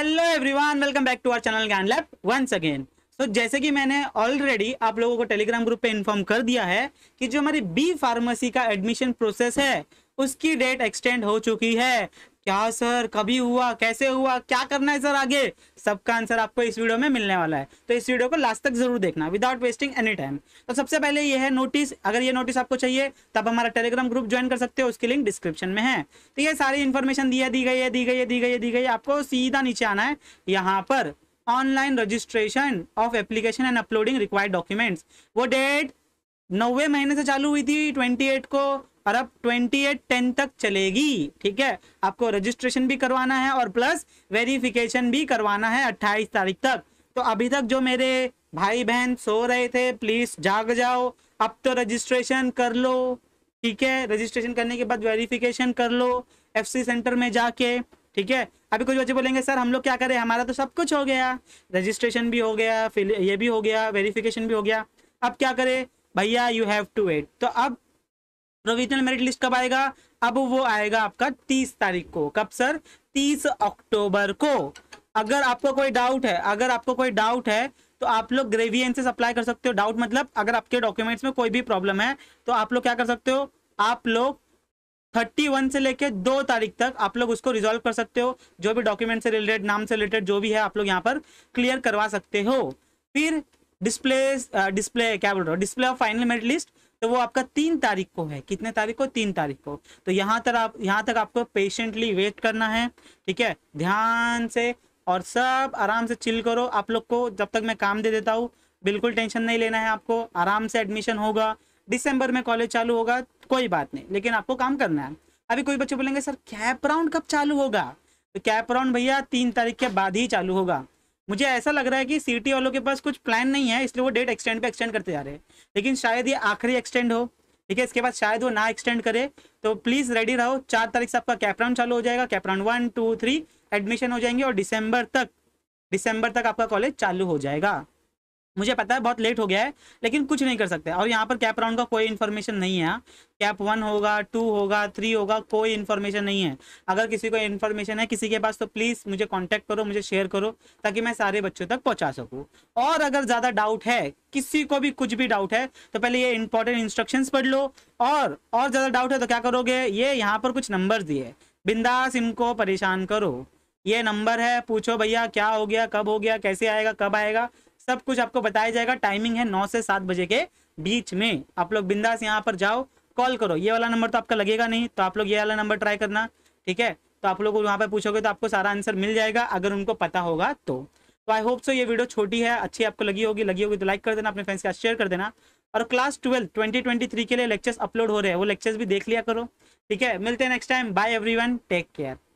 Hello everyone welcome back to our channel Gyan lab once again तो जैसे कि मैंने ऑलरेडी आप लोगों को टेलीग्राम ग्रुप पे इन्फॉर्म कर दिया है कि जो हमारी बी फार्मेसी का एडमिशन प्रोसेस है उसकी डेट एक्सटेंड हो चुकी है क्या सर कभी हुआ कैसे हुआ क्या करना है सर आगे सबका आंसर आपको इस वीडियो में मिलने वाला है तो इस वीडियो को लास्ट तक जरूर देखना विदाउट वेस्टिंग एनी टाइम तो सबसे पहले ये है नोटिस अगर ये नोटिस आपको चाहिए तब हमारा टेलीग्राम ग्रुप ज्वाइन कर सकते हो उसकी लिंक डिस्क्रिप्शन में है तो ये सारी इन्फॉर्मेशन दिया दी गई है दी गई है दी गई है दी गई है आपको सीधा नीचे आना है यहाँ पर online registration of application and uploading required documents वो डेट नौवे महीने से चालू हुई थी ट्वेंटी एट को और अब 28 10 तक चलेगी ठीक है आपको रजिस्ट्रेशन भी करवाना है और प्लस वेरिफिकेशन भी करवाना है 28 तारीख तक तो अभी तक जो मेरे भाई बहन सो रहे थे प्लीज जाग जाओ अब तो रजिस्ट्रेशन कर लो ठीक है रजिस्ट्रेशन करने के बाद वेरिफिकेशन कर लो एफ सेंटर में जाके ठीक है अभी कुछ बच्चे बोलेंगे सर हम लोग क्या करें हमारा तो सब कुछ हो गया रजिस्ट्रेशन भी हो गया फिर ये भी हो गया वेरिफिकेशन भी हो गया अब क्या करें भैया यू हैव टू वेट तो अब प्रोविजनल मेरिट लिस्ट कब आएगा अब वो आएगा आपका तीस तारीख को कब सर तीस अक्टूबर को अगर आपको कोई डाउट है अगर आपको कोई डाउट है तो आप लोग ग्रेवियंसेस अप्लाई कर सकते हो डाउट मतलब अगर आपके डॉक्यूमेंट्स में कोई भी प्रॉब्लम है तो आप लोग क्या कर सकते हो आप लोग थर्टी वन से लेके दो तारीख तक आप लोग उसको रिजोल्व कर सकते हो जो भी डॉक्यूमेंट से रिलेटेड नाम से रिलेटेड जो भी है आप लोग यहाँ पर क्लियर करवा सकते हो फिर डिस्प्ले डिस्प्ले क्या बोल रहे हो display of final merit list तो वो आपका तीन तारीख को है कितने तारीख को तीन तारीख को तो यहाँ तक आप यहाँ तक आपको पेशेंटली वेट करना है ठीक है ध्यान से और सब आराम से चिल करो आप लोग को जब तक मैं काम दे देता हूँ बिल्कुल टेंशन नहीं लेना है आपको आराम से एडमिशन होगा दिसंबर में कॉलेज चालू होगा कोई बात नहीं लेकिन आपको काम करना है अभी कोई बच्चे बोलेंगे सर कैप राउंड कब चालू होगा तो कैप राउंड भैया तीन तारीख के बाद ही चालू होगा मुझे ऐसा लग रहा है कि सिटी वालों के पास कुछ प्लान नहीं है इसलिए वो डेट एक्सटेंड पे एक्सटेंड करते जा रहे हैं लेकिन शायद ये आखिरी एक्सटेंड हो ठीक है इसके बाद शायद वो ना एक्सटेंड करे तो प्लीज़ रेडी रहो चार तारीख से आपका कैपराउंड चालू हो जाएगा CAP round one two three admission हो जाएंगे और दिसंबर तक दिसंबर तक आपका कॉलेज चालू हो जाएगा मुझे पता है बहुत लेट हो गया है लेकिन कुछ नहीं कर सकते और यहाँ पर कैप राउंड का कोई इन्फॉर्मेशन नहीं है कैप हाँ। वन होगा टू होगा थ्री होगा कोई इन्फॉर्मेशन नहीं है अगर किसी को इन्फॉर्मेशन है किसी के पास तो प्लीज़ मुझे कांटेक्ट करो मुझे शेयर करो ताकि मैं सारे बच्चों तक पहुँचा सकूँ और अगर ज़्यादा डाउट है किसी को भी कुछ भी डाउट है तो पहले ये इंपॉर्टेंट इंस्ट्रक्शन पढ़ लो और और ज़्यादा डाउट है तो क्या करोगे ये यहाँ पर कुछ नंबर दिए बिंदास इनको परेशान करो ये नंबर है पूछो भैया क्या हो गया कब हो गया कैसे आएगा कब आएगा सब कुछ आपको बताया जाएगा टाइमिंग है नौ से सात बजे के बीच में आप लोग बिंदास यहाँ पर जाओ कॉल करो ये वाला नंबर तो आपका लगेगा नहीं तो आप लोग ये वाला नंबर ट्राई करना ठीक है तो आप लोग वहाँ पर पूछोगे तो आपको सारा आंसर मिल जाएगा अगर उनको पता होगा तो आई होप सो ये वीडियो छोटी है अच्छी आपको लगी होगी लगी होगी तो लाइक कर देना अपने फ्रेंड्स के साथ शेयर कर देना और class twelve twenty twenty three के लिए लेक्चर्स अपलोड हो रहे हैं वो लेक्चर्स भी देख लिया करो ठीक है मिलते हैं next time bye everyone take care